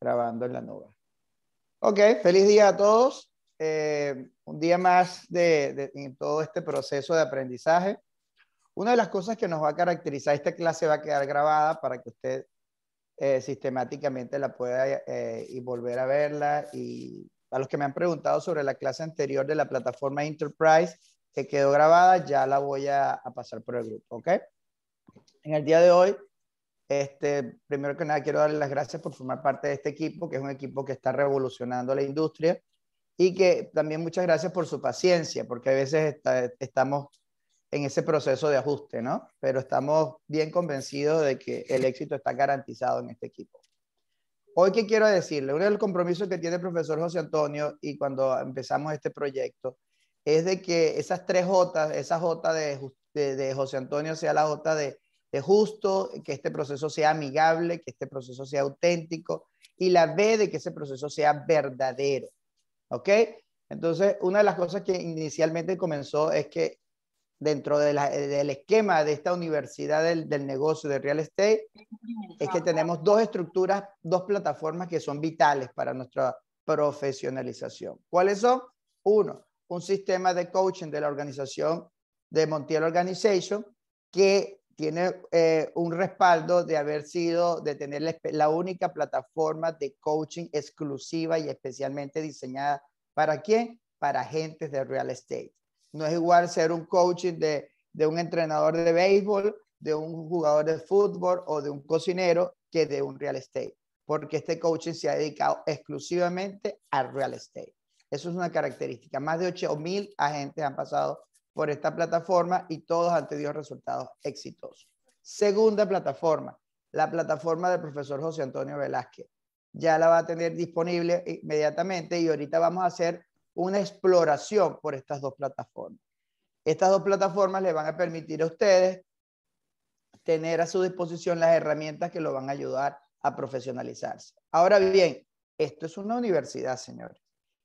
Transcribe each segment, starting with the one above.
grabando en la nube. Ok, feliz día a todos. Eh, un día más de, todo este proceso de aprendizaje. Una de las cosas que nos va a caracterizar, esta clase va a quedar grabada para que usted eh, sistemáticamente la pueda eh, y volver a verla. Y a los que me han preguntado sobre la clase anterior de la plataforma Enterprise que quedó grabada, ya la voy a, a pasar por el grupo, ¿ok? En el día de hoy este, primero que nada, quiero darles las gracias por formar parte de este equipo, que es un equipo que está revolucionando la industria y que también muchas gracias por su paciencia, porque a veces estamos en ese proceso de ajuste, ¿no? Pero estamos bien convencidos de que el éxito está garantizado en este equipo. Hoy, ¿qué quiero decirle? Uno de los compromisos que tiene el profesor José Antonio y cuando empezamos este proyecto es de que esas tres J, esa J de, de José Antonio sea la J de de justo, que este proceso sea amigable, que este proceso sea auténtico, y la B de que ese proceso sea verdadero. ¿Ok? Entonces, una de las cosas que inicialmente comenzó es que dentro del esquema de esta universidad del, del, negocio de real estate, es que tenemos dos estructuras, dos plataformas que son vitales para nuestra profesionalización. ¿Cuáles son? Uno, un sistema de coaching de la organización de Montiel Organization que tiene eh, un respaldo de haber sido, de tener la, única plataforma de coaching exclusiva y especialmente diseñada para quién? Para agentes de real estate. No es igual ser un coaching de, de un entrenador de béisbol, de un jugador de fútbol o de un cocinero que de un real estate, porque este coaching se ha dedicado exclusivamente al real estate. Eso es una característica. Más de 8.000 agentes han pasado por esta plataforma y todos han tenido resultados exitosos. Segunda plataforma, la plataforma del profesor José Antonio Velázquez. Ya la va a tener disponible inmediatamente y ahorita vamos a hacer una exploración por estas dos plataformas. Estas dos plataformas le van a permitir a ustedes tener a su disposición las herramientas que lo van a ayudar a profesionalizarse. Ahora bien, esto es una universidad, señores.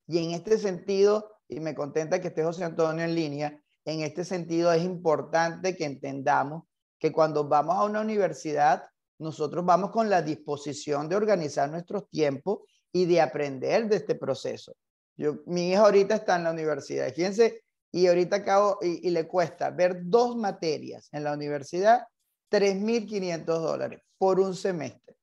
Y en este sentido, y me contenta que esté José Antonio en línea, en este sentido es importante que entendamos que cuando vamos a una universidad, nosotros vamos con la disposición de organizar nuestros tiempos y de aprender de este proceso. Yo, mi hija ahorita está en la universidad, fíjense, y ahorita acabo, y, le cuesta ver dos materias en la universidad, 3.500 dólares por un semestre.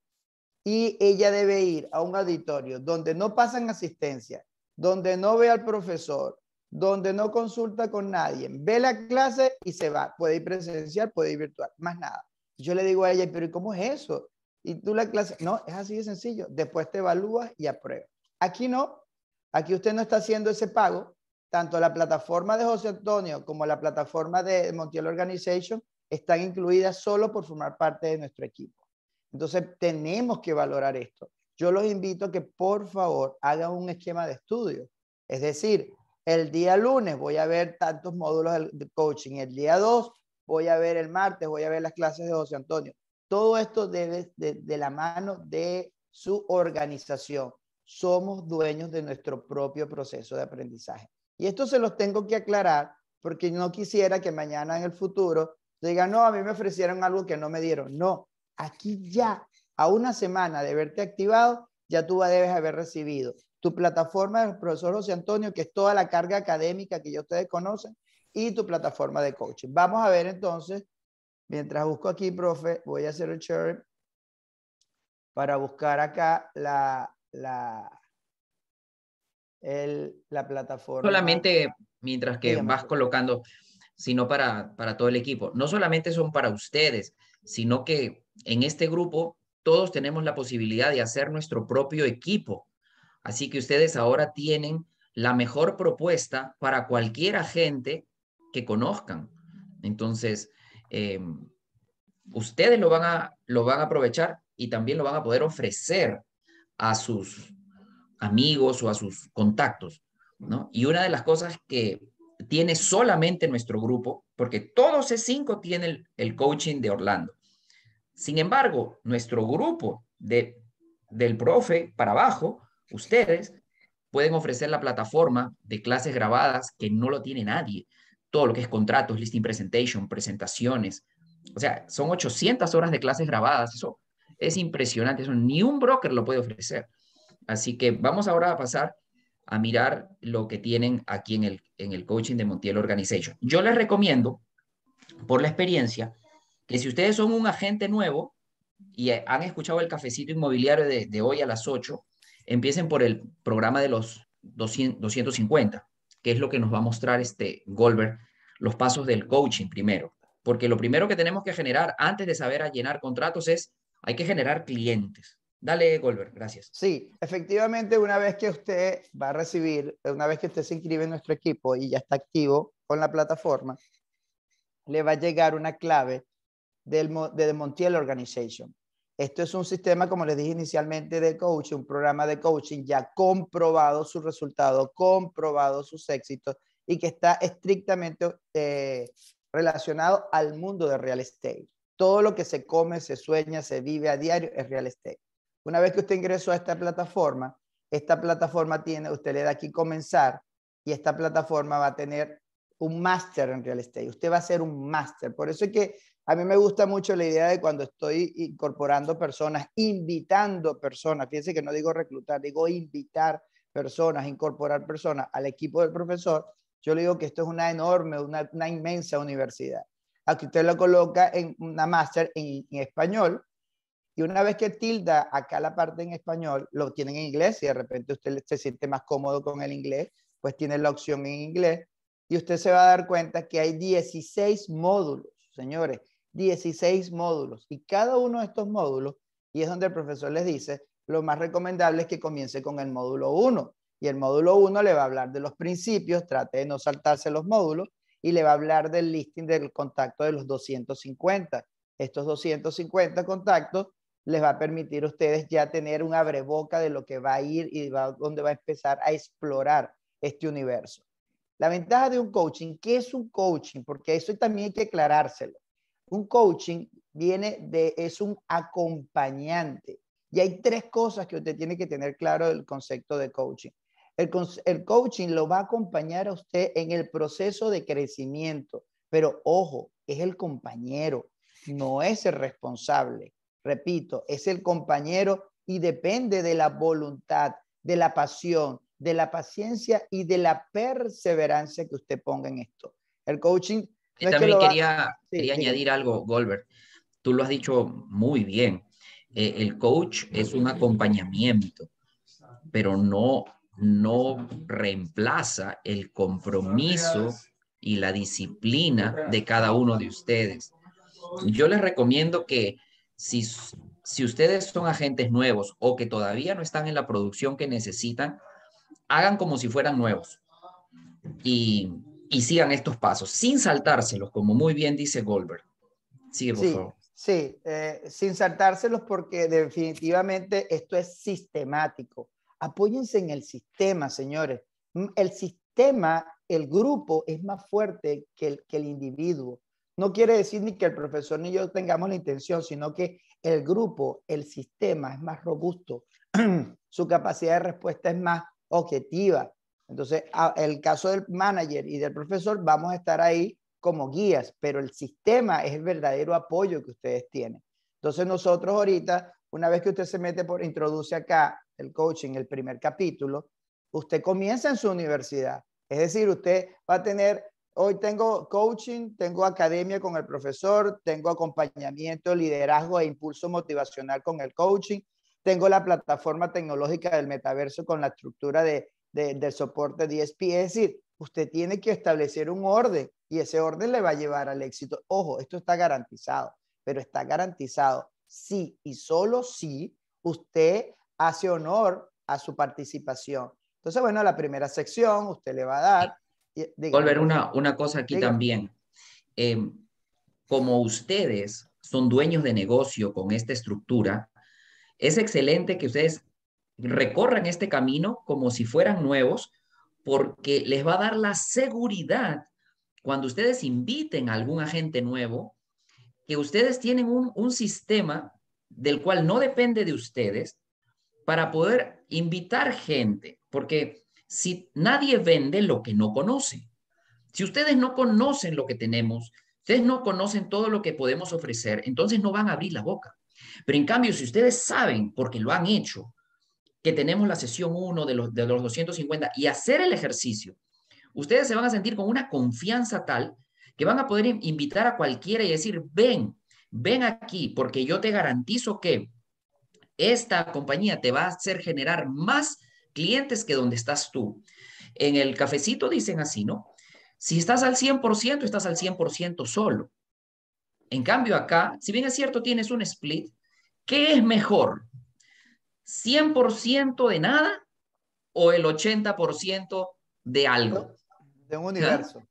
Y ella debe ir a un auditorio donde no pasan asistencia, donde no ve al profesor, donde no consulta con nadie, ve la clase y se va. Puede ir presencial, puede ir virtual, más nada. Yo le digo a ella, pero ¿cómo es eso? Y tú la clase, no, es así de sencillo. Después te evalúas y apruebas. Aquí no, aquí usted no está haciendo ese pago. Tanto la plataforma de José Antonio como la plataforma de Montiel Organization están incluidas solo por formar parte de nuestro equipo. Entonces, tenemos que valorar esto. Yo los invito a que por favor hagan un esquema de estudio. Es decir, el día lunes voy a ver tantos módulos de coaching. El día 2 voy a ver el martes, voy a ver las clases de José Antonio. Todo esto debe de, la mano de su organización. Somos dueños de nuestro propio proceso de aprendizaje. Y esto se los tengo que aclarar porque no quisiera que mañana en el futuro digan, no, a mí me ofrecieron algo que no me dieron. No, aquí ya, a una semana de verte activado, ya tú debes haber recibido tu plataforma del profesor José Antonio, que es toda la carga académica que yo ustedes conocen, y tu plataforma de coaching. Vamos a ver entonces, mientras busco aquí, profe, voy a hacer el share para buscar acá la, la, el, la plataforma. Solamente mientras que vas colocando, sino para, para todo el equipo. No solamente son para ustedes, sino que en este grupo todos tenemos la posibilidad de hacer nuestro propio equipo Así que ustedes ahora tienen la mejor propuesta para cualquier agente que conozcan. Entonces, eh, ustedes lo van, a, lo van a aprovechar y también lo van a poder ofrecer a sus amigos o a sus contactos. ¿no? Y una de las cosas que tiene solamente nuestro grupo, porque todos esos cinco tienen el, coaching de Orlando. Sin embargo, nuestro grupo de, del profe para abajo Ustedes pueden ofrecer la plataforma de clases grabadas que no lo tiene nadie. Todo lo que es contratos, listing presentation, presentaciones. O sea, son 800 horas de clases grabadas. Eso es impresionante. Eso ni un broker lo puede ofrecer. Así que vamos ahora a pasar a mirar lo que tienen aquí en el, en el coaching de Montiel Organization. Yo les recomiendo, por la experiencia, que si ustedes son un agente nuevo y han escuchado el cafecito inmobiliario de, de hoy a las 8, Empiecen por el programa de los 250, que es lo que nos va a mostrar este Goldberg, los pasos del coaching primero. Porque lo primero que tenemos que generar antes de saber a llenar contratos es, hay que generar clientes. Dale, Goldberg, gracias. Sí, efectivamente, una vez que usted va a recibir, una vez que usted se inscribe en nuestro equipo y ya está activo con la plataforma, le va a llegar una clave del, de Montiel Organization. Esto es un sistema, como les dije inicialmente, de coaching, un programa de coaching ya comprobado su resultado, comprobado sus éxitos y que está estrictamente eh, relacionado al mundo de real estate. Todo lo que se come, se sueña, se vive a diario es real estate. Una vez que usted ingresó a esta plataforma, esta plataforma tiene, usted le da aquí comenzar y esta plataforma va a tener un máster en real estate. Usted va a ser un máster. Por eso es que a mí me gusta mucho la idea de cuando estoy incorporando personas, invitando personas, fíjense que no digo reclutar, digo invitar personas, incorporar personas al equipo del profesor, yo le digo que esto es una enorme, una, inmensa universidad. Aquí usted lo coloca en una máster en, en, español y una vez que tilda acá la parte en español, lo tienen en inglés y de repente usted se siente más cómodo con el inglés, pues tiene la opción en inglés y usted se va a dar cuenta que hay 16 módulos, señores, 16 módulos y cada uno de estos módulos, y es donde el profesor les dice, lo más recomendable es que comience con el módulo 1. Y el módulo 1 le va a hablar de los principios, trate de no saltarse los módulos, y le va a hablar del listing del contacto de los 250. Estos 250 contactos les va a permitir a ustedes ya tener un abreboca de lo que va a ir y dónde va a empezar a explorar este universo. La ventaja de un coaching, ¿qué es un coaching? Porque eso también hay que aclarárselo. Un coaching viene de, es un acompañante. Y hay tres cosas que usted tiene que tener claro del concepto de coaching. El, el coaching lo va a acompañar a usted en el proceso de crecimiento, pero ojo, es el compañero, no es el responsable. Repito, es el compañero y depende de la voluntad, de la pasión, de la paciencia y de la perseverancia que usted ponga en esto. El coaching también quería, añadir algo, Goldberg. Tú lo has dicho muy bien. Eh, el coach es un acompañamiento, pero no, no reemplaza el compromiso y la disciplina de cada uno de ustedes. Yo les recomiendo que si, si ustedes son agentes nuevos o que todavía no están en la producción que necesitan, hagan como si fueran nuevos. Y y sigan estos pasos, sin saltárselos, como muy bien dice Goldberg. sí, Sí, eh, sin saltárselos porque definitivamente esto es sistemático. Apóyense en el sistema, señores. Mm, el sistema, el grupo es más fuerte que el, que el individuo. No quiere decir ni que el profesor ni yo tengamos la intención, sino que el grupo, el sistema es más robusto, su capacidad de respuesta es más objetiva, entonces, el caso del manager y del profesor, vamos a estar ahí como guías, pero el sistema es el verdadero apoyo que ustedes tienen. Entonces, nosotros ahorita, una vez que usted se mete por, introduce acá el coaching, el primer capítulo, usted comienza en su universidad. Es decir, usted va a tener, hoy tengo coaching, tengo academia con el profesor, tengo acompañamiento, liderazgo e impulso motivacional con el coaching, tengo la plataforma tecnológica del metaverso con la estructura de del soporte de e Es decir, usted tiene que establecer un orden y ese orden le va a llevar al éxito. Ojo, esto está garantizado, pero está garantizado si y solo si usted hace honor a su participación. Entonces, bueno, la primera sección usted le va a dar. Volver una, una cosa aquí también. Em, como ustedes son dueños de negocio con esta estructura, es excelente que ustedes recorran este camino como si fueran nuevos, porque les va a dar la seguridad cuando ustedes inviten a algún agente nuevo, que ustedes tienen un, un sistema del cual no depende de ustedes para poder invitar gente, porque si nadie vende lo que no conoce, si ustedes no conocen lo que tenemos, ustedes no conocen todo lo que podemos ofrecer, entonces no van a abrir la boca. Pero en cambio, si ustedes saben, porque lo han hecho, que tenemos la sesión 1 de los, de los 250 y hacer el ejercicio, ustedes se van a sentir con una confianza tal que van a poder invitar a cualquiera y decir, ven, ven aquí, porque yo te garantizo que esta compañía te va a hacer generar más clientes que donde estás tú. En el cafecito dicen así, ¿no? Si estás al 100%, estás al 100% solo. En cambio, acá, si bien es cierto, tienes un split, ¿qué es mejor? 100% de nada o el 80% de algo. De un universo.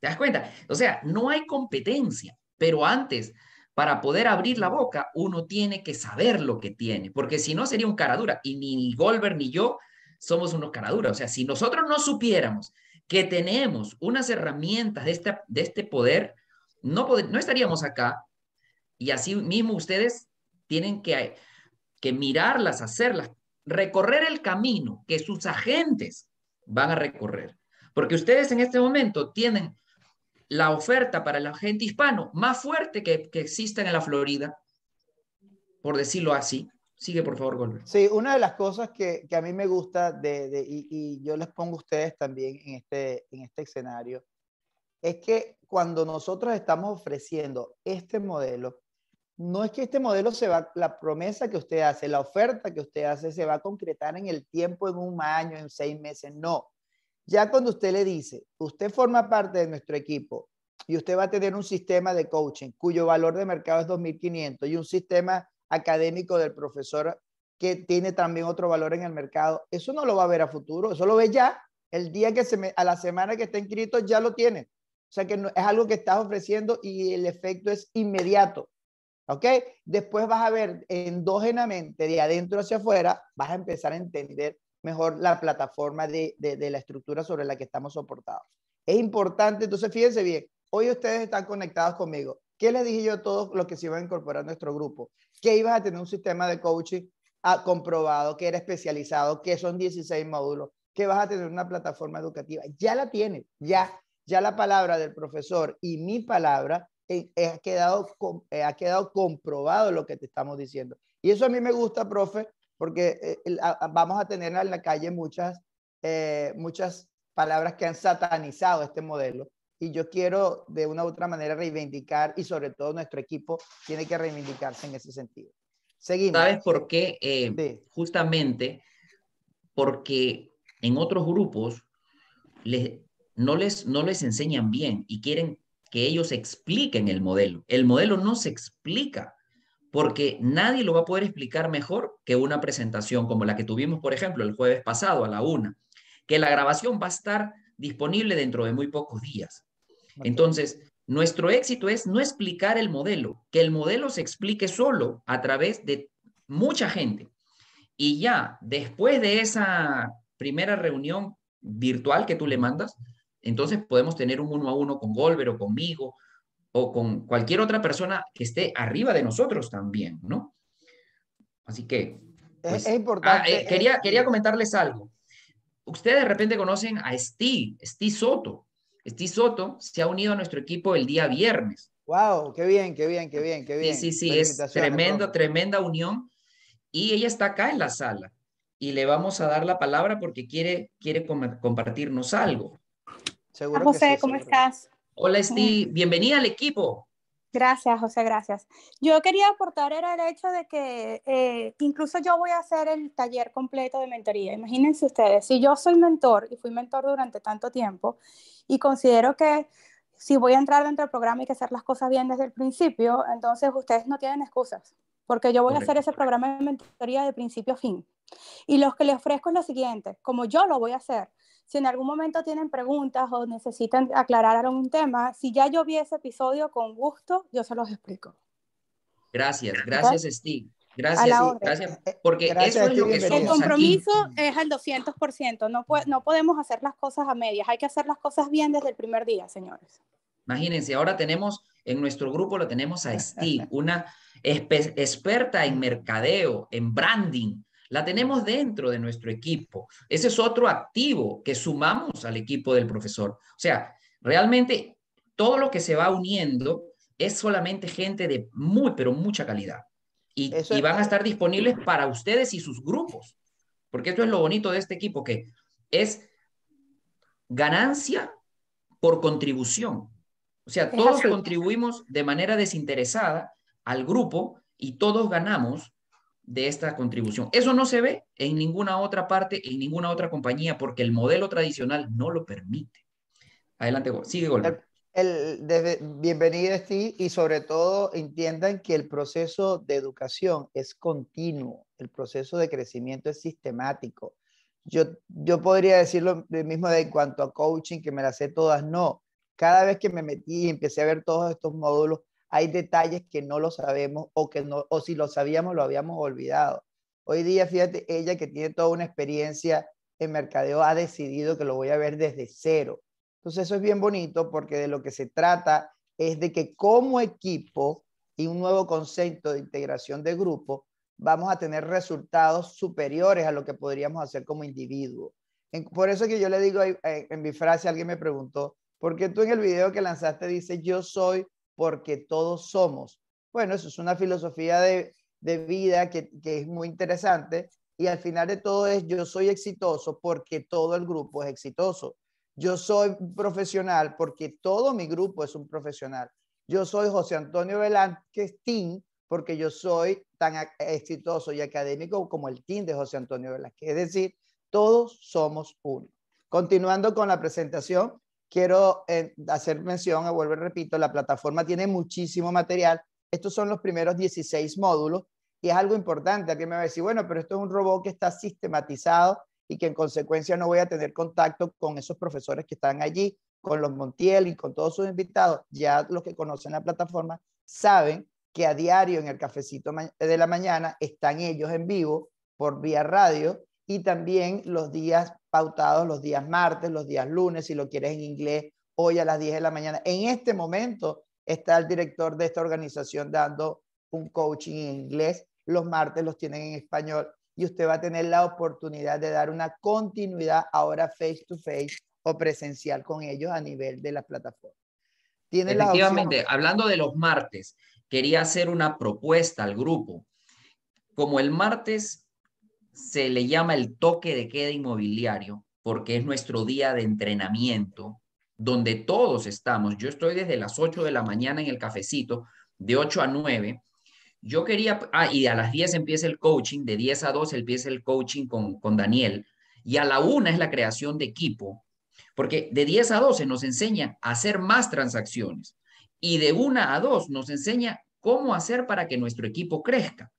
¿Te das cuenta? O sea, no hay competencia, pero antes, para poder abrir la boca, uno tiene que saber lo que tiene, porque si no sería un caradura Y ni Goldberg ni yo somos unos caraduras O sea, si nosotros no supiéramos que tenemos unas herramientas de este, de este poder, no, no estaríamos acá. Y así mismo ustedes tienen que que mirarlas, hacerlas, recorrer el camino que sus agentes van a recorrer. Porque ustedes en este momento tienen la oferta para la gente hispano más fuerte que, que en la Florida, por decirlo así. Sigue, por favor, Golver. Sí, una de las cosas que, a mí me gusta, y, yo les pongo a ustedes también en este, en este escenario, es que cuando nosotros estamos ofreciendo este modelo, no es que este modelo se va, la promesa que usted hace, la oferta que usted hace se va a concretar en el tiempo, en un año, en seis meses, no. Ya cuando usted le dice, usted forma parte de nuestro equipo y usted va a tener un sistema de coaching cuyo valor de mercado es 2.500 y un sistema académico del profesor que tiene también otro valor en el mercado, eso no lo va a ver a futuro, eso lo ve ya, el día que se me, a la semana que está inscrito ya lo tiene. O sea que es algo que estás ofreciendo y el efecto es inmediato ¿Ok? Después vas a ver endógenamente, de adentro hacia afuera, vas a empezar a entender mejor la plataforma de, la estructura sobre la que estamos soportados. Es importante, entonces fíjense bien, hoy ustedes están conectados conmigo. ¿Qué les dije yo a todos los que se iban a incorporar a nuestro grupo? Que ibas a tener un sistema de coaching ah, comprobado, que era especializado, que son 16 módulos, que vas a tener una plataforma educativa. Ya la tienes, ya, ya la palabra del profesor y mi palabra eh, ha, quedado, eh, ha quedado comprobado lo que te estamos diciendo. Y eso a mí me gusta, profe, porque eh, vamos a tener en la calle muchas, muchas palabras que han satanizado este modelo. Y yo quiero de una u otra manera reivindicar y sobre todo nuestro equipo tiene que reivindicarse en ese sentido. Seguimos. ¿Sabes por qué? Justamente porque en otros grupos no, les, no les enseñan bien y quieren que ellos expliquen el modelo. El modelo no se explica porque nadie lo va a poder explicar mejor que una presentación como la que tuvimos, por ejemplo, el jueves pasado a la una, que la grabación va a estar disponible dentro de muy pocos días. Entonces, nuestro éxito es no explicar el modelo, que el modelo se explique solo a través de mucha gente. Y ya después de esa primera reunión virtual que tú le mandas, entonces podemos tener un uno a uno con Golver o conmigo o con cualquier otra persona que esté arriba de nosotros también, ¿no? Así que... es, pues, importante. Ah, eh, quería, quería comentarles algo. Ustedes de repente conocen a Steve, Steve Soto. Steve Soto se ha unido a nuestro equipo el día viernes. ¡Wow! ¡Qué bien, qué bien, qué bien, qué bien! Sí, sí, es tremenda, tremenda unión. Y ella está acá en la sala y le vamos a dar la palabra porque quiere, quiere compartirnos algo. José, ¿cómo estás? Hola, Steve. Bienvenida al equipo. Gracias, José, gracias. Yo quería aportar era el hecho de que eh, incluso yo voy a hacer el taller completo de mentoría. Imagínense ustedes, si yo soy mentor y fui mentor durante tanto tiempo y considero que si voy a entrar dentro del programa y que hacer las cosas bien desde el principio, entonces ustedes no tienen excusas, porque yo voy a hacer ese programa de mentoría de principio a fin. Y lo que les ofrezco es lo siguiente, como yo lo voy a hacer, si en algún momento tienen preguntas o necesitan aclarar algún tema, si ya yo vi ese episodio, con gusto yo se los explico. Gracias, gracias Steve. Gracias, gracias, porque eso es lo que El compromiso es al 200%, no, no podemos hacer las cosas a medias, hay que hacer las cosas bien desde el primer día, señores. Imagínense, ahora tenemos en nuestro grupo, lo tenemos a Steve, una experta en mercadeo, en branding, la tenemos dentro de nuestro equipo. Ese es otro activo que sumamos al equipo del profesor. O sea, realmente todo lo que se va uniendo es solamente gente de muy, pero mucha calidad. Y, van a estar disponibles para ustedes y sus grupos. Porque esto es lo bonito de este equipo, que es ganancia por contribución. O sea, todos contribuimos de manera desinteresada al grupo y todos ganamos de esta contribución. Eso no se ve en ninguna otra parte, en ninguna otra compañía, porque el modelo tradicional no lo permite. Adelante, sigue gol El, desde, bienvenido, y sobre todo entiendan que el proceso de educación es continuo, el proceso de crecimiento es sistemático. Yo, yo podría decirlo mismo de en cuanto a coaching, que me las sé todas, no. Cada vez que me metí y empecé a ver todos estos módulos, hay detalles que no lo sabemos o que no, o si lo sabíamos lo habíamos olvidado. Hoy día, fíjate, ella que tiene toda una experiencia en mercadeo ha decidido que lo voy a ver desde cero. Entonces eso es bien bonito porque de lo que se trata es de que como equipo y un nuevo concepto de integración de grupo, vamos a tener resultados superiores a lo que podríamos hacer como individuo. por eso que yo le digo en, eh, en mi frase, alguien me preguntó, ¿por qué tú en el video que lanzaste dices yo soy porque todos somos. Bueno, eso es una filosofía de, vida que, que es muy interesante y al final de todo es yo soy exitoso porque todo el grupo es exitoso. Yo soy profesional porque todo mi grupo es un profesional. Yo soy José Antonio Velázquez Team porque yo soy tan exitoso y académico como el team de José Antonio Velázquez. Es decir, todos somos uno. Continuando con la presentación, quiero eh, hacer mención, a eh, vuelvo y repito, la plataforma tiene muchísimo material. Estos son los primeros 16 módulos y es algo importante. Aquí me va a decir, bueno, pero esto es un robot que está sistematizado y que en consecuencia no voy a tener contacto con esos profesores que están allí, con los Montiel y con todos sus invitados. Ya los que conocen la plataforma saben que a diario en el cafecito de la mañana están ellos en vivo por vía radio y también los días pautados, los días martes, los días lunes, si lo quieres en inglés, hoy a las 10 de la mañana. En este momento está el director de esta organización dando un coaching en inglés, los martes los tienen en español y usted va a tener la oportunidad de dar una continuidad ahora face to face o presencial con ellos a nivel de la plataforma. Efectivamente, hablando de los martes, quería hacer una propuesta al grupo. Como el martes se le llama el toque de queda inmobiliario porque es nuestro día de entrenamiento donde todos estamos. Yo estoy desde las 8 de la mañana en el cafecito, de 8 a 9. Yo quería, ah, y a las 10 empieza el coaching, de 10 a 12 empieza el coaching con, con Daniel, y a la 1 es la creación de equipo, porque de 10 a 12 nos enseña a hacer más transacciones, y de 1 a 2 nos enseña cómo hacer para que nuestro equipo crezca.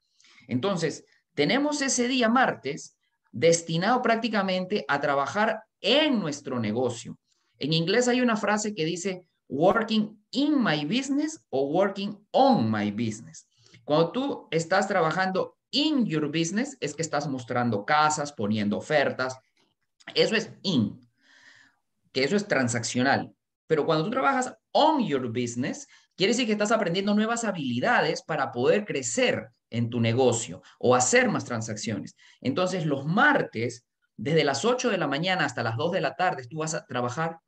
Entonces, tenemos ese día martes destinado prácticamente a trabajar en nuestro negocio. En inglés hay una frase que dice working in my business o working on my business. Cuando tú estás trabajando in your business, es que estás mostrando casas, poniendo ofertas. Eso es in, que eso es transaccional. Pero cuando tú trabajas on your business, Quiere decir que estás aprendiendo nuevas habilidades para poder crecer en tu negocio o hacer más transacciones. Entonces, los martes, desde las 8 de la mañana hasta las 2 de la tarde, tú vas a trabajar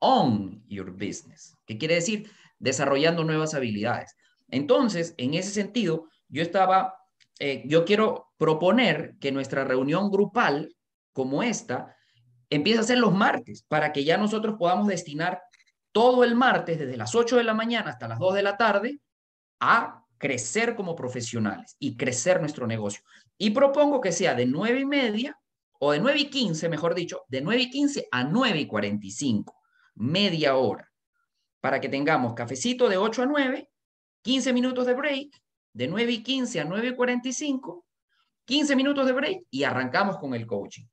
on your business, que quiere decir desarrollando nuevas habilidades. Entonces, en ese sentido, yo estaba, eh, yo quiero proponer que nuestra reunión grupal como esta empiece a ser los martes para que ya nosotros podamos destinar todo el martes, desde las 8 de la mañana hasta las 2 de la tarde, a crecer como profesionales y crecer nuestro negocio. Y propongo que sea de 9 y media o de 9 y 15, mejor dicho, de 9 y 15 a 9 y 45, media hora, para que tengamos cafecito de 8 a 9, 15 minutos de break, de 9 y 15 a 9 y 45, 15 minutos de break y arrancamos con el coaching.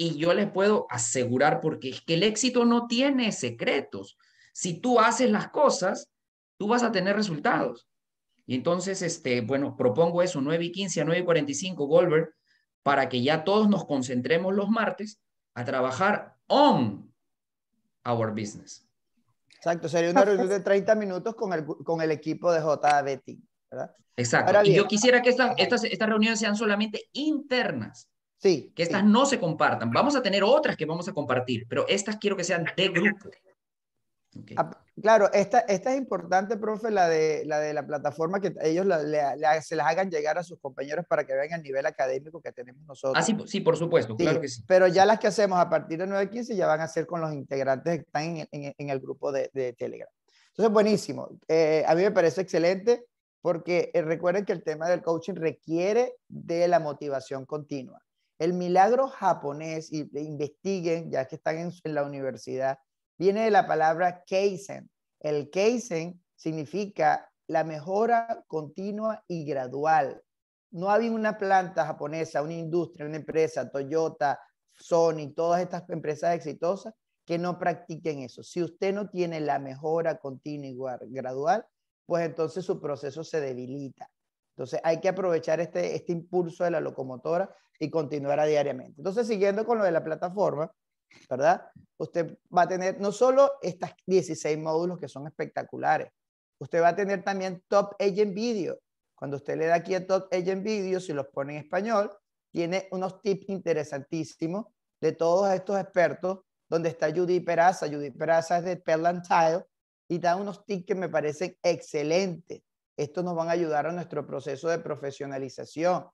Y yo les puedo asegurar, porque es que el éxito no tiene secretos. Si tú haces las cosas, tú vas a tener resultados. Y entonces, este, bueno, propongo eso, 9 y 15 a 9 y 45, Goldberg, para que ya todos nos concentremos los martes a trabajar on our business. Exacto, sería una reunión de 30 minutos con el, con el equipo de J. Betty, ¿verdad? Exacto. y yo quisiera que estas, estas, estas reuniones sean solamente internas. Sí. Que estas no se compartan. Vamos a tener otras que vamos a compartir, pero estas quiero que sean de grupo. Ah, claro, esta, esta es importante, profe, la de la, de la plataforma que ellos se las hagan llegar a sus compañeros para que vean el nivel académico que tenemos nosotros. Ah, sí, por supuesto, Pero ya las que hacemos a partir de 9.15 ya van a ser con los integrantes que están en, el grupo de, Telegram. Entonces, buenísimo. Eh, a mí me parece excelente porque eh, recuerden que el tema del coaching requiere de la motivación continua. El milagro japonés, y investiguen, ya que están en, la universidad, viene de la palabra Keisen. El Keisen significa la mejora continua y gradual. No había una planta japonesa, una industria, una empresa, Toyota, Sony, todas estas empresas exitosas que no practiquen eso. Si usted no tiene la mejora continua y gradual, pues entonces su proceso se debilita. Entonces hay que aprovechar este, este impulso de la locomotora y continuará diariamente. Entonces, siguiendo con lo de la plataforma, ¿verdad? Usted va a tener no solo estas 16 módulos que son espectaculares, usted va a tener también Top Agent Video. Cuando usted le da aquí a Top Agent Video, si los pone en español, tiene unos tips interesantísimos de todos estos expertos, donde está Judy Peraza. Judy Peraza es de Perlantile y da unos tips que me parecen excelentes. Estos nos van a ayudar a nuestro proceso de profesionalización.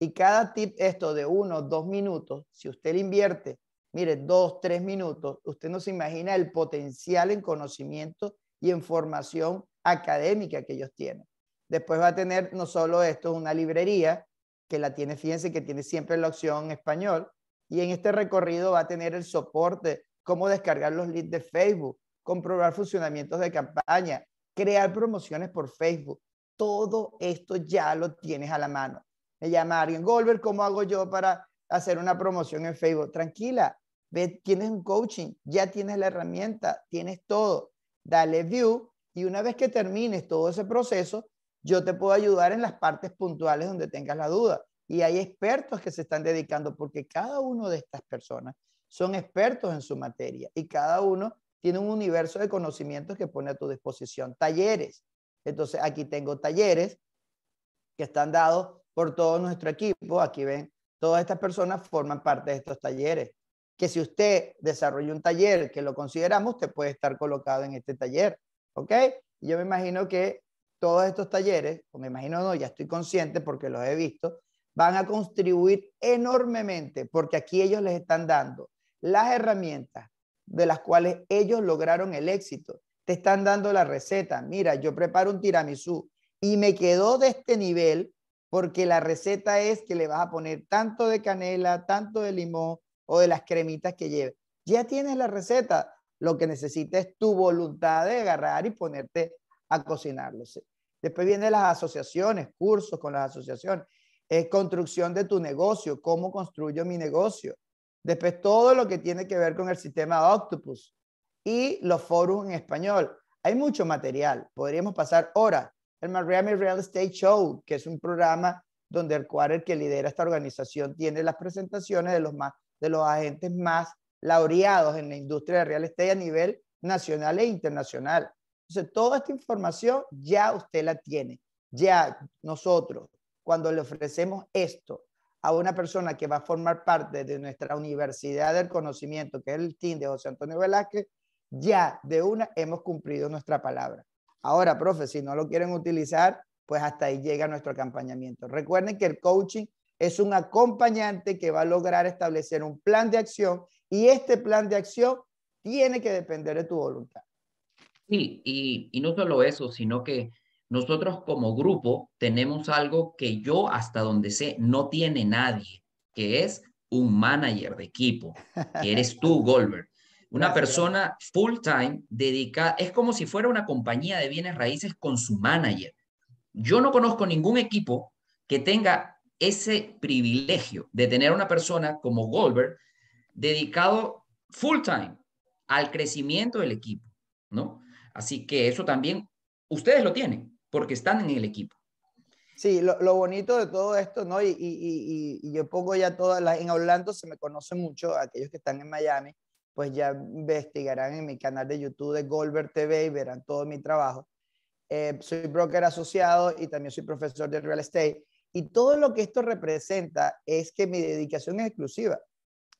Y cada tip, esto de uno, dos minutos, si usted le invierte, mire, dos, tres minutos, usted no se imagina el potencial en conocimiento y en formación académica que ellos tienen. Después va a tener no solo esto, una librería que la tiene, fíjense que tiene siempre la opción español, y en este recorrido va a tener el soporte, cómo descargar los leads de Facebook, comprobar funcionamientos de campaña, crear promociones por Facebook. Todo esto ya lo tienes a la mano. Me llama alguien, Goldberg, ¿cómo hago yo para hacer una promoción en Facebook? Tranquila, ve, tienes un coaching, ya tienes la herramienta, tienes todo. Dale view y una vez que termines todo ese proceso, yo te puedo ayudar en las partes puntuales donde tengas la duda. Y hay expertos que se están dedicando porque cada uno de estas personas son expertos en su materia y cada uno tiene un universo de conocimientos que pone a tu disposición. Talleres. Entonces, aquí tengo talleres que están dados por todo nuestro equipo. Aquí ven, todas estas personas forman parte de estos talleres. Que si usted desarrolla un taller que lo consideramos, usted puede estar colocado en este taller. ¿Ok? Yo me imagino que todos estos talleres, o me imagino no, ya estoy consciente porque los he visto, van a contribuir enormemente porque aquí ellos les están dando las herramientas de las cuales ellos lograron el éxito. Te están dando la receta. Mira, yo preparo un tiramisú y me quedó de este nivel porque la receta es que le vas a poner tanto de canela, tanto de limón o de las cremitas que lleve. Ya tienes la receta, lo que necesitas es tu voluntad de agarrar y ponerte a cocinarlo. Después vienen las asociaciones, cursos con las asociaciones, es construcción de tu negocio, cómo construyo mi negocio. Después todo lo que tiene que ver con el sistema Octopus y los foros en español. Hay mucho material, podríamos pasar horas el Miami Real Estate Show, que es un programa donde el quarter que lidera esta organización tiene las presentaciones de los, más, de los agentes más laureados en la industria de real estate a nivel nacional e internacional. Entonces, toda esta información ya usted la tiene. Ya nosotros, cuando le ofrecemos esto a una persona que va a formar parte de nuestra Universidad del Conocimiento, que es el team de José Antonio Velázquez, ya de una hemos cumplido nuestra palabra. Ahora, profe, si no lo quieren utilizar, pues hasta ahí llega nuestro acompañamiento. Recuerden que el coaching es un acompañante que va a lograr establecer un plan de acción y este plan de acción tiene que depender de tu voluntad. Sí, y, no solo eso, sino que nosotros como grupo tenemos algo que yo hasta donde sé no tiene nadie, que es un manager de equipo, que eres tú, Goldberg. Una persona full time dedicada, es como si fuera una compañía de bienes raíces con su manager. Yo no conozco ningún equipo que tenga ese privilegio de tener una persona como Goldberg dedicado full time al crecimiento del equipo, ¿no? Así que eso también ustedes lo tienen porque están en el equipo. Sí, lo, bonito de todo esto, ¿no? Y, y, y, y yo pongo ya todas las, en Orlando se me conoce mucho, aquellos que están en Miami, pues ya investigarán en mi canal de YouTube de Goldberg TV y verán todo mi trabajo. Eh, soy broker asociado y también soy profesor de real estate. Y todo lo que esto representa es que mi dedicación es exclusiva.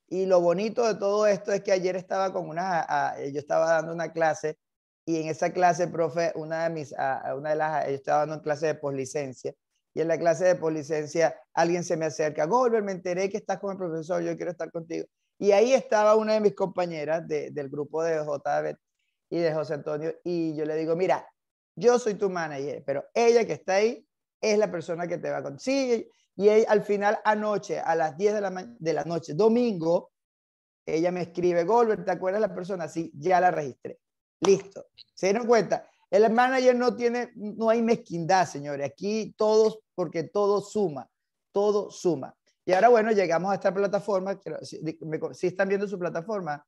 Y lo bonito de todo esto es que ayer estaba con una, yo estaba dando una clase y en esa clase, profe, una de mis, una de las, yo estaba dando una clase de poslicencia y en la clase de poslicencia alguien se me acerca, Golver, me enteré que estás con el profesor, yo quiero estar contigo. Y ahí estaba una de mis compañeras del grupo de JB y de José Antonio, y yo le digo, mira, yo soy tu manager, pero ella que está ahí es la persona que te va a conseguir. Y al final, anoche, a las 10 de la, de la noche, domingo, ella me escribe, Goldberg, ¿te acuerdas la persona? Sí, ya la registré. Listo. ¿Se dieron cuenta? El manager no tiene, no hay mezquindad, señores. Aquí todos, porque todo suma, todo suma. Y ahora, bueno, llegamos a esta plataforma. Si, están viendo su plataforma?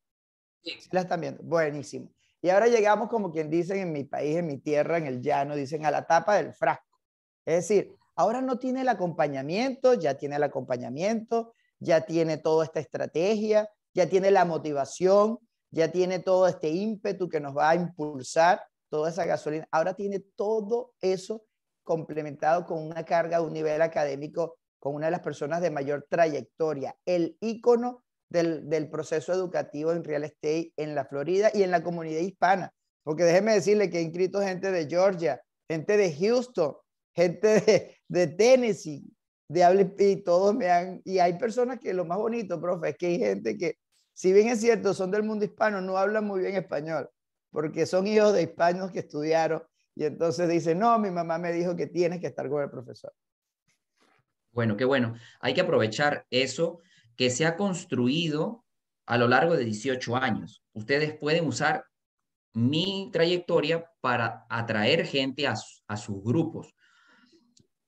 Sí. la están viendo. Buenísimo. Y ahora llegamos, como quien dicen en mi país, en mi tierra, en el llano, dicen a la tapa del frasco. Es decir, ahora no tiene el acompañamiento, ya tiene el acompañamiento, ya tiene toda esta estrategia, ya tiene la motivación, ya tiene todo este ímpetu que nos va a impulsar, toda esa gasolina. Ahora tiene todo eso complementado con una carga, un nivel académico con una de las personas de mayor trayectoria, el ícono del, proceso educativo en real estate en la Florida y en la comunidad hispana. Porque déjeme decirle que he inscrito gente de Georgia, gente de Houston, gente de, Tennessee, de y todos me han... Y hay personas que lo más bonito, profe, es que hay gente que, si bien es cierto, son del mundo hispano, no hablan muy bien español, porque son hijos de hispanos que estudiaron y entonces dicen, no, mi mamá me dijo que tienes que estar con el profesor. Bueno, qué bueno. Hay que aprovechar eso que se ha construido a lo largo de 18 años. Ustedes pueden usar mi trayectoria para atraer gente a, sus grupos.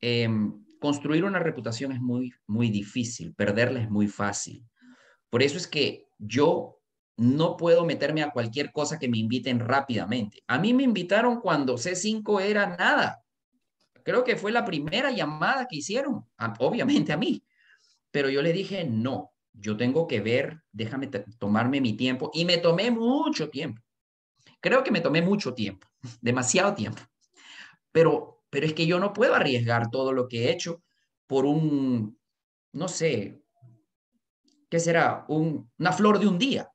Em, construir una reputación es muy, muy difícil, perderla es muy fácil. Por eso es que yo no puedo meterme a cualquier cosa que me inviten rápidamente. A mí me invitaron cuando C5 era nada. Creo que fue la primera llamada que hicieron, obviamente a mí, pero yo le dije, no, yo tengo que ver, déjame tomarme mi tiempo y me tomé mucho tiempo. Creo que me tomé mucho tiempo, demasiado tiempo, pero, pero es que yo no puedo arriesgar todo lo que he hecho por un, no sé, ¿qué será? una flor de un día.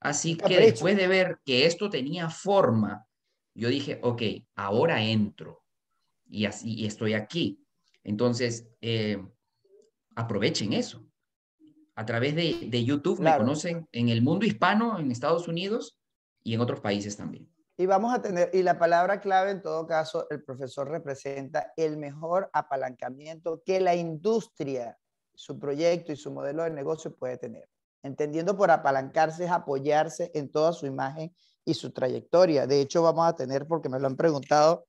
Así que después de ver que esto tenía forma, yo dije, ok, ahora entro y, estoy aquí. Entonces, eh, aprovechen eso. A través de, YouTube me conocen en el mundo hispano, en Estados Unidos y en otros países también. Y vamos a tener, y la palabra clave en todo caso, el profesor representa el mejor apalancamiento que la industria, su proyecto y su modelo de negocio puede tener. Entendiendo por apalancarse es apoyarse en toda su imagen y su trayectoria. De hecho, vamos a tener, porque me lo han preguntado,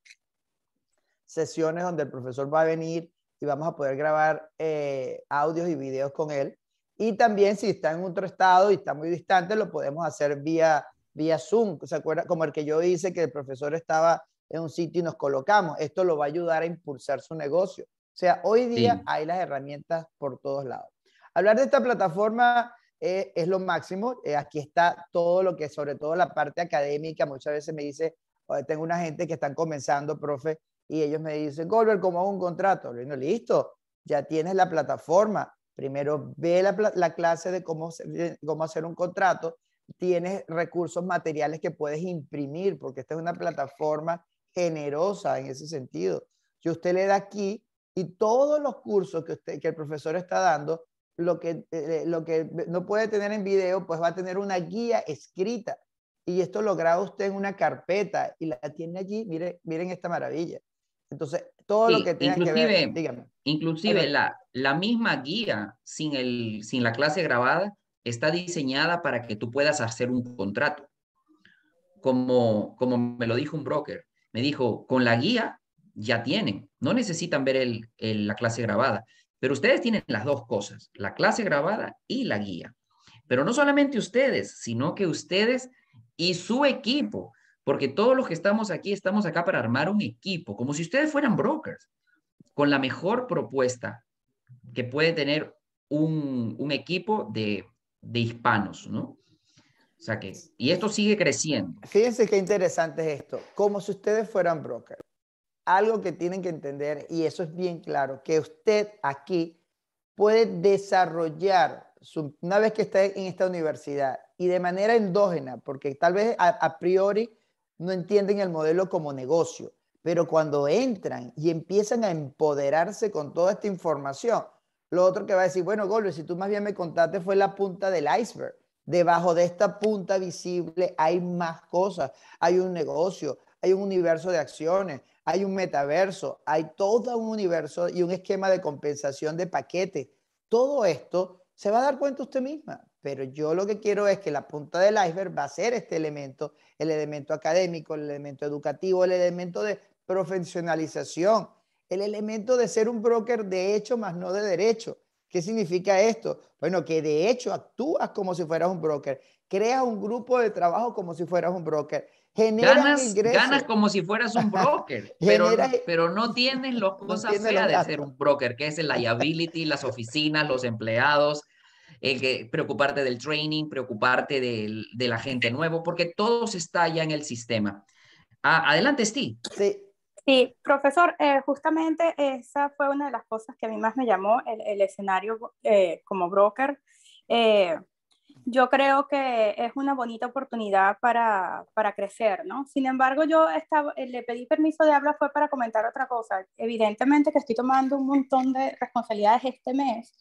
sesiones donde el profesor va a venir y vamos a poder grabar eh, audios y videos con él. Y también si está en otro estado y está muy distante, lo podemos hacer vía, vía Zoom, ¿se acuerda? Como el que yo hice, que el profesor estaba en un sitio y nos colocamos. Esto lo va a ayudar a impulsar su negocio. O sea, hoy día hay las herramientas por todos lados. Hablar de esta plataforma eh, es lo máximo. Eh, aquí está todo lo que, sobre todo la parte académica, muchas veces me dice, tengo una gente que están comenzando, profe, y ellos me dicen, Goldberg, ¿cómo hago un contrato? Le listo, ya tienes la plataforma. Primero ve la, clase de cómo, cómo hacer un contrato. Tienes recursos materiales que puedes imprimir, porque esta es una plataforma generosa en ese sentido. si usted le da aquí y todos los cursos que, usted, que el profesor está dando, lo que, eh, lo que no puede tener en video, pues va a tener una guía escrita. Y esto lo graba usted en una carpeta y la tiene allí. miren esta maravilla. Entonces, todo lo que que Inclusive la, misma guía sin, sin la clase grabada está diseñada para que tú puedas hacer un contrato. Como, me lo dijo un broker, me dijo, con la guía ya tienen, no necesitan ver la clase grabada, pero ustedes tienen las dos cosas, la clase grabada y la guía. Pero no solamente ustedes, sino que ustedes y su equipo porque todos los que estamos aquí, estamos acá para armar un equipo, como si ustedes fueran brokers, con la mejor propuesta que puede tener un, un equipo de, de, hispanos, ¿no? O sea que, y esto sigue creciendo. Fíjense qué interesante es esto, como si ustedes fueran brokers. Algo que tienen que entender, y eso es bien claro, que usted aquí puede desarrollar, una vez que esté en esta universidad, y de manera endógena, porque tal vez a priori no entienden el modelo como negocio, pero cuando entran y empiezan a empoderarse con toda esta información, lo otro que va a decir, bueno, Golbe, si tú más bien me contaste fue la punta del iceberg. Debajo de esta punta visible hay más cosas, hay un negocio, hay un universo de acciones, hay un metaverso, hay todo un universo y un esquema de compensación de paquetes. Todo esto se va a dar cuenta usted misma pero yo lo que quiero es que la punta del iceberg va a ser este elemento, el elemento académico, el elemento educativo, el elemento de profesionalización, el elemento de ser un broker de hecho más no de derecho. ¿Qué significa esto? Bueno, que de hecho actúas como si fueras un broker, creas un grupo de trabajo como si fueras un broker, generas ganas, ingresos. Ganas como si fueras un broker, pero, pero no tienes las cosas feas de ser un broker, que es el liability, las oficinas, los empleados, el que preocuparte del training, preocuparte del, de la gente nuevo, porque todo se está ya en el sistema. adelante, Steve. Sí. Sí, profesor, eh, justamente esa fue una de las cosas que a mí más me llamó el, el escenario eh, como broker. Eh, yo creo que es una bonita oportunidad para, para crecer, ¿no? Sin embargo, yo estaba, le pedí permiso de habla fue para comentar otra cosa. Evidentemente que estoy tomando un montón de responsabilidades este mes,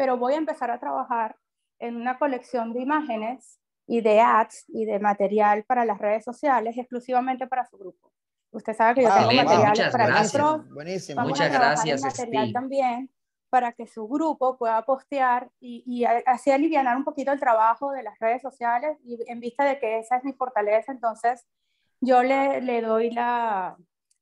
pero voy a empezar a trabajar en una colección de imágenes y de ads y de material para las redes sociales exclusivamente para su grupo. Usted sabe que yo tengo material para nosotros. Buenísimo. muchas a gracias, material también para que su grupo pueda postear y, y así aliviar un poquito el trabajo de las redes sociales y en vista de que esa es mi fortaleza, entonces yo le, le doy la,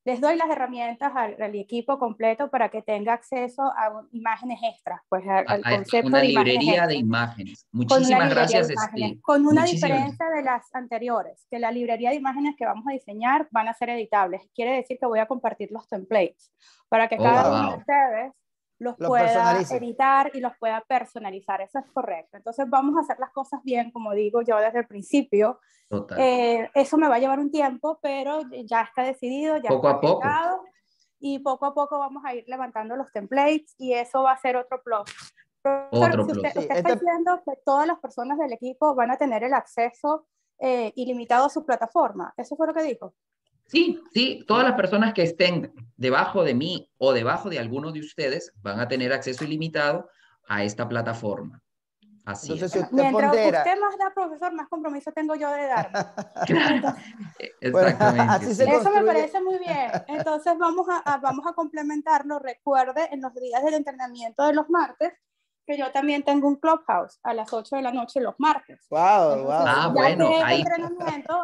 les doy las herramientas al, equipo completo para que tenga acceso a imágenes extras, pues al concepto una librería de imágenes. Muchísimas gracias. Con una este, diferencia de las anteriores, que la librería de imágenes que vamos a diseñar van a ser editables. Quiere decir que voy a compartir los templates para que oh, cada uno de ustedes los, pueda editar y los pueda personalizar. Eso es correcto. Entonces vamos a hacer las cosas bien, como digo yo desde el principio. Eh, eso me va a llevar un tiempo, pero ya está decidido, ya está Y poco a poco vamos a ir levantando los templates y eso va a ser otro plus. Otro si usted, está este diciendo que todas las personas del equipo van a tener el acceso eh, ilimitado a su plataforma. ¿Eso fue lo que dijo? Sí, sí, todas las personas que estén debajo de mí o debajo de alguno de ustedes van a tener acceso ilimitado a esta plataforma. Así Mientras usted más da, profesor, más compromiso tengo yo de dar. Exactamente. Eso me parece muy bien. Entonces vamos a, vamos a complementarlo. Recuerde, en los días del entrenamiento de los martes, yo también tengo un clubhouse a las 8 de la noche los martes. Wow, Ah, bueno, ahí.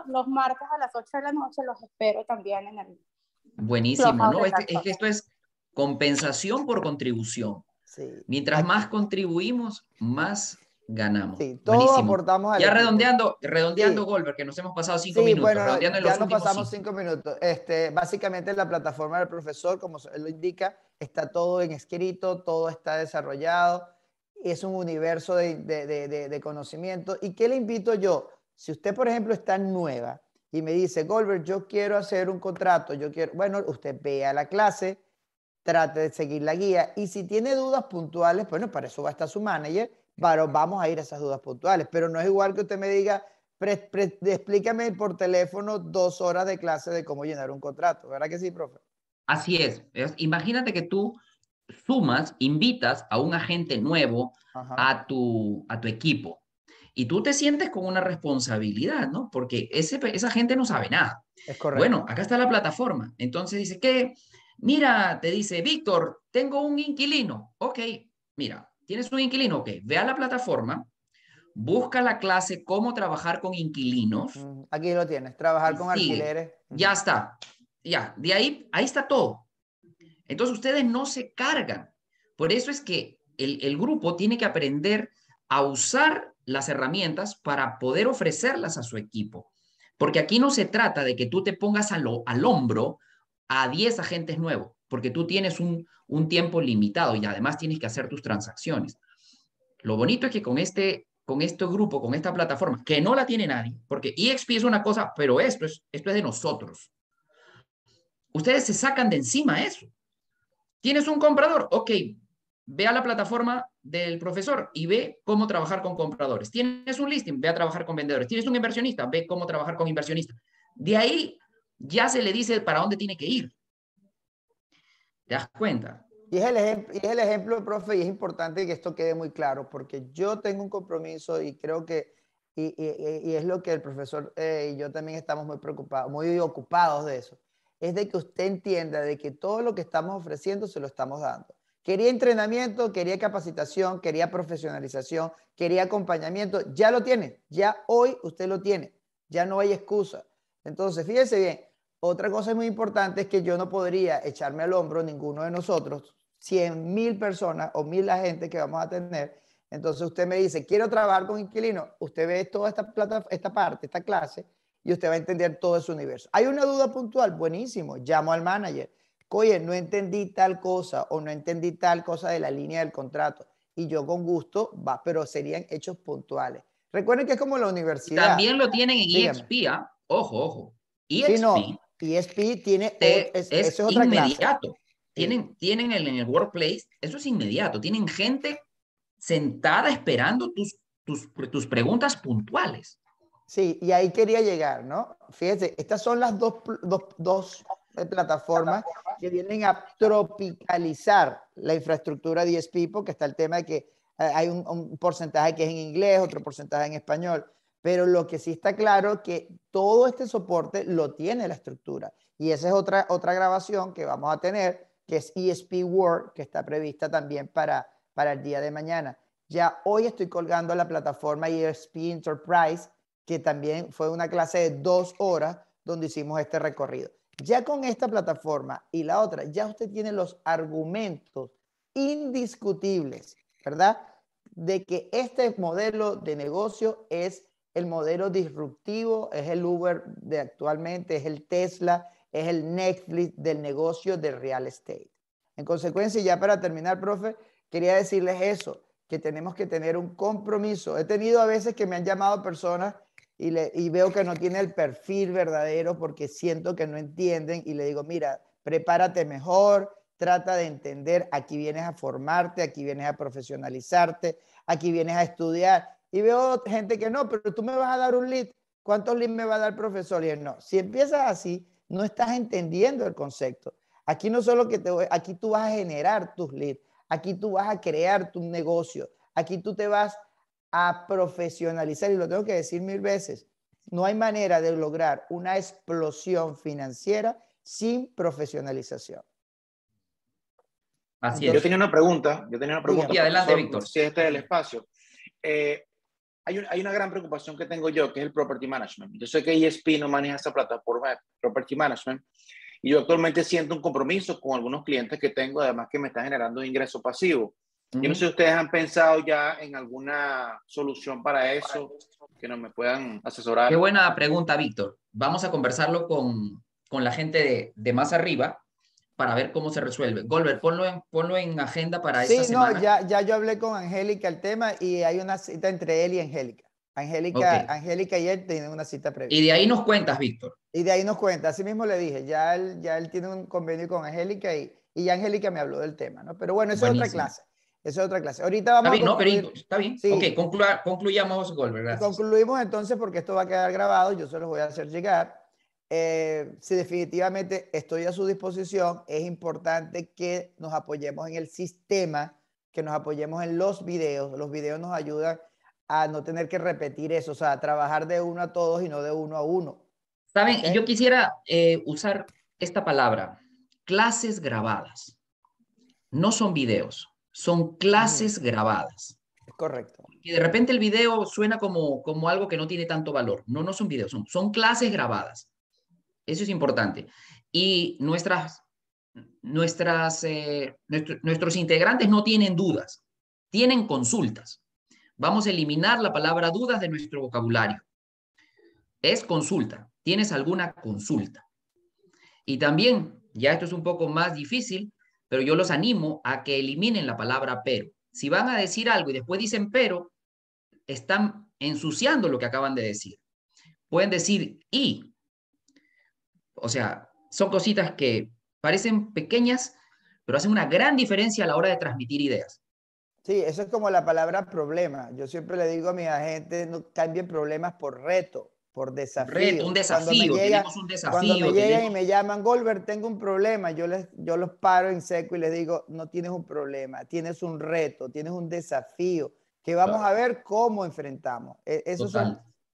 los martes a las 8 de la noche los espero también en el Buenísimo, ¿no? Es, que esto es compensación por contribución. Sí. Mientras más contribuimos, más ganamos. Sí, todos Buenísimo. Ya redondeando, redondeando sí. nos hemos pasado cinco minutos. Bueno, ya nos pasamos cinco. minutos. Este, básicamente la plataforma del profesor, como lo indica, está todo en escrito, todo está desarrollado es un universo de, conocimiento. ¿Y qué le invito yo? Si usted, por ejemplo, está nueva y me dice, Goldberg, yo quiero hacer un contrato, yo quiero, bueno, usted vea la clase, trate de seguir la guía y si tiene dudas puntuales, bueno, para eso va a estar su manager, pero vamos a ir a esas dudas puntuales, pero no es igual que usted me diga, explícame por teléfono dos horas de clase de cómo llenar un contrato, ¿verdad que sí, profe? Así es. Imagínate que tú sumas, invitas a un agente nuevo a tu, a tu equipo. Y tú te sientes con una responsabilidad, ¿no? Porque ese, esa gente no sabe nada. Es Bueno, acá está la plataforma. Entonces dice que, mira, te dice, Víctor, tengo un inquilino. Ok, mira, tienes un inquilino. Ok, ve a la plataforma, busca la clase cómo trabajar con inquilinos. Aquí lo tienes, trabajar con alquileres. Ya está. Ya, de ahí, ahí está todo. Entonces ustedes no se cargan. Por eso es que el, grupo tiene que aprender a usar las herramientas para poder ofrecerlas a su equipo. Porque aquí no se trata de que tú te pongas al, hombro a 10 agentes nuevos, porque tú tienes un, tiempo limitado y además tienes que hacer tus transacciones. Lo bonito es que con este, con este grupo, con esta plataforma, que no la tiene nadie, porque EXP es una cosa, pero esto es, esto es de nosotros. Ustedes se sacan de encima eso. ¿Tienes un comprador? Ok, ve a la plataforma del profesor y ve cómo trabajar con compradores. ¿Tienes un listing? Ve a trabajar con vendedores. ¿Tienes un inversionista? Ve cómo trabajar con inversionistas. De ahí ya se le dice para dónde tiene que ir. ¿Te das cuenta? Y es, el ejemplo, el ejemplo, profe, y es importante que esto quede muy claro, porque yo tengo un compromiso y creo que, y, es lo que el profesor eh, y yo también estamos muy preocupados, muy ocupados de eso es de que usted entienda de que todo lo que estamos ofreciendo se lo estamos dando. Quería entrenamiento, quería capacitación, quería profesionalización, quería acompañamiento. Ya lo tiene, ya hoy usted lo tiene, ya no hay excusa. Entonces, fíjese bien, otra cosa muy importante es que yo no podría echarme al hombro ninguno de nosotros, 100 mil personas o mil la agentes que vamos a tener. Entonces usted me dice, quiero trabajar con inquilino. Usted ve toda esta, plata, esta parte, esta clase, y usted va a entender todo ese universo. Hay una duda puntual, buenísimo, llamo al manager. Oye, no entendí tal cosa o no entendí tal cosa de la línea del contrato. Y yo con gusto va, pero serían hechos puntuales. Recuerden que es como la universidad. También lo tienen en Dígame. E ¿ah? ojo, ojo. EXP, e tiene es, inmediato. Tienen, tienen el, en el workplace, eso es inmediato. Tienen gente sentada esperando tus, tus, tus preguntas puntuales. Sí, y ahí quería llegar, ¿no? Fíjense, estas son las dos, eh, plataformas que vienen a tropicalizar la infraestructura de ESP, porque está el tema de que eh, hay un, porcentaje que es en inglés, otro porcentaje en español, pero lo que sí está claro es que todo este soporte lo tiene la estructura. Y esa es otra, otra grabación que vamos a tener, que es ESP World, que está prevista también para, para el día de mañana. Ya hoy estoy colgando la plataforma ESP Enterprise, que también fue una clase de dos horas donde hicimos este recorrido. Ya con esta plataforma y la otra, ya usted tiene los argumentos indiscutibles, ¿verdad? De que este modelo de negocio es el modelo disruptivo, es el Uber de actualmente, es el Tesla, es el Netflix del negocio de real estate. En consecuencia, ya para terminar, profe, quería decirles eso, que tenemos que tener un compromiso. He tenido a veces que me han llamado personas y, veo que no tiene el perfil verdadero porque siento que no entienden y le digo, mira, prepárate mejor, trata de entender, aquí vienes a formarte, aquí vienes a profesionalizarte, aquí vienes a estudiar. Y veo gente que no, pero tú me vas a dar un lead, ¿cuántos leads me va a dar el profesor? Y él, no, si empiezas así, no estás entendiendo el concepto. Aquí no solo que te voy, aquí tú vas a generar tus leads, aquí tú vas a crear tu negocio, aquí tú te vas a profesionalizar, y lo tengo que decir mil veces, no hay manera de lograr una explosión financiera sin profesionalización. Así es. Yo tenía una pregunta, yo tenía una pregunta. adelante, Víctor. Si este es el espacio. Eh, hay, una gran preocupación que tengo yo, que es el property management. Yo sé que ESP maneja esa plataforma de property management y yo actualmente siento un compromiso con algunos clientes que tengo, además que me está generando ingreso pasivo. Yo no sé si ustedes han pensado ya en alguna solución para eso, que nos me puedan asesorar. Qué buena pregunta, Víctor. Vamos a conversarlo con, con la gente de, de, más arriba para ver cómo se resuelve. Golver, ponlo en, ponlo en agenda para sí, esta semana. Sí, no, ya, yo hablé con Angélica el tema y hay una cita entre él y Angélica. Angélica, Angélica y él tienen una cita previa. Y de ahí nos cuentas, Víctor. Y de ahí nos cuentas. Así mismo le dije, ya él, ya él tiene un convenio con Angélica y, y Angélica me habló del tema, ¿no? Pero bueno, eso es otra clase. Esa es otra clase. Ahorita vamos No, pero está bien. Sí. Ok, concluyamos Concluimos entonces porque esto va a quedar grabado, yo se los voy a hacer llegar. Eh, si definitivamente estoy a su disposición, es importante que nos apoyemos en el sistema, que nos apoyemos en los videos. Los videos nos ayudan a no tener que repetir eso, o sea, a trabajar de uno a todos y no de uno a uno. Saben, yo quisiera eh, usar esta palabra, clases grabadas. No son videos, son clases grabadas. Correcto. Y de repente el video suena como, como algo que no tiene tanto valor. No, no son videos, son, son clases grabadas. Eso es importante. Y nuestras, nuestras, eh, nuestros integrantes no tienen dudas, tienen consultas. Vamos a eliminar la palabra dudas de nuestro vocabulario. Es consulta. ¿Tienes alguna consulta? Y también, ya esto es un poco más difícil, pero yo los animo a que eliminen la palabra pero. Si van a decir algo y después dicen pero, están ensuciando lo que acaban de decir. Pueden decir y. O sea, son cositas que parecen pequeñas, pero hacen una gran diferencia a la hora de transmitir ideas. Sí, eso es como la palabra problema. Yo siempre le digo a mi agente, no cambien problemas por reto por desafío. un desafío, cuando un desafío. Cuando me llegan y me llaman, Goldberg, tengo un problema, yo, les, yo los paro en seco y les digo, no tienes un problema, tienes un reto, tienes un desafío, que vamos a ver cómo enfrentamos. E-, Eso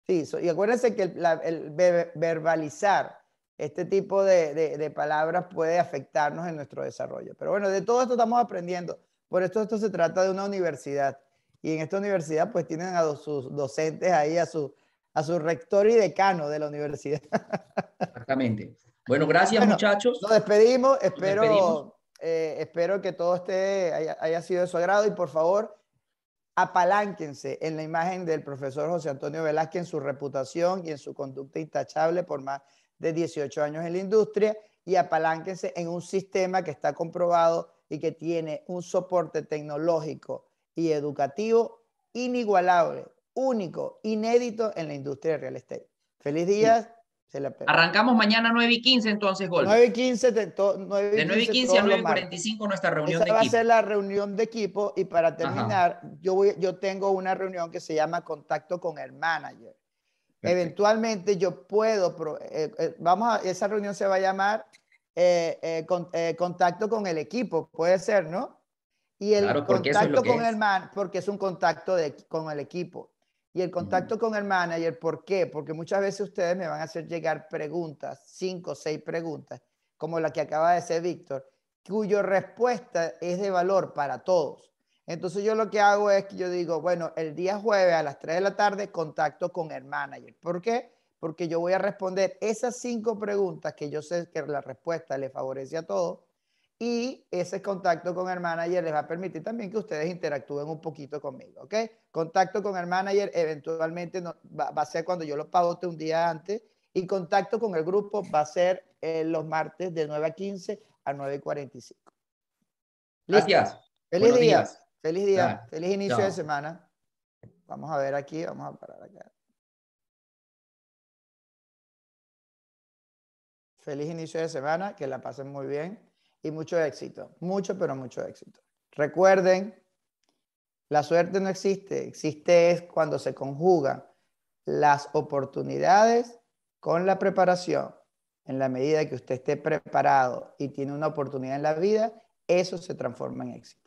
sí, y acuérdense que el, verbalizar este tipo de, de, de, palabras puede afectarnos en nuestro desarrollo. Pero bueno, de todo esto estamos aprendiendo. Por esto esto se trata de una universidad. Y en esta universidad pues tienen a sus docentes ahí, a sus a su rector y decano de la universidad. Exactamente. Bueno, gracias muchachos. Nos despedimos, eh, espero, que todo este haya, haya, sido de su agrado y por favor apalánquense en la imagen del profesor José Antonio Velázquez, en su reputación y en su conducta intachable por más de 18 años en la industria y apalánquense en un sistema que está comprobado y que tiene un soporte tecnológico y educativo inigualable único, inédito en la industria de real estate. Feliz día. Se Arrancamos mañana 9 y 15 entonces, Gol. 9 y 15, de, 9 y de 9 15, a 9 y 45 nuestra reunión Esa de va va a ser la reunión de equipo y para terminar, yo, yo tengo una reunión que se llama Contacto con el Manager. Eventualmente yo puedo, eh, eh, vamos a, esa reunión se va a llamar eh, con, Contacto con el Equipo, puede ser, ¿no? Y el contacto con el man, porque es un contacto de, con el equipo y el contacto con el manager. ¿Por qué? Porque muchas veces ustedes me van a hacer llegar preguntas, cinco o seis preguntas, como la que acaba de hacer Víctor, cuya respuesta es de valor para todos. Entonces yo lo que hago es que yo digo, bueno, el día jueves a las tres de la tarde contacto con el manager. ¿Por qué? Porque yo voy a responder esas cinco preguntas que yo sé que la respuesta le favorece a todos y ese contacto con el manager les va a permitir también que ustedes interactúen un poquito conmigo, ¿ok? Contacto con el manager eventualmente va, a ser cuando yo lo pagote un día antes y contacto con el grupo va a ser eh, los martes de 9 a 15 a 9 y 45. Gracias. Feliz día. Feliz día. Feliz inicio de semana. Vamos a ver aquí, vamos a parar acá. Feliz inicio de semana, que la pasen muy bien y mucho éxito. Mucho, pero mucho éxito. Recuerden, la suerte no existe. Existe es cuando se conjugan las oportunidades con la preparación. En la medida que usted esté preparado y tiene una oportunidad en la vida, eso se transforma en éxito.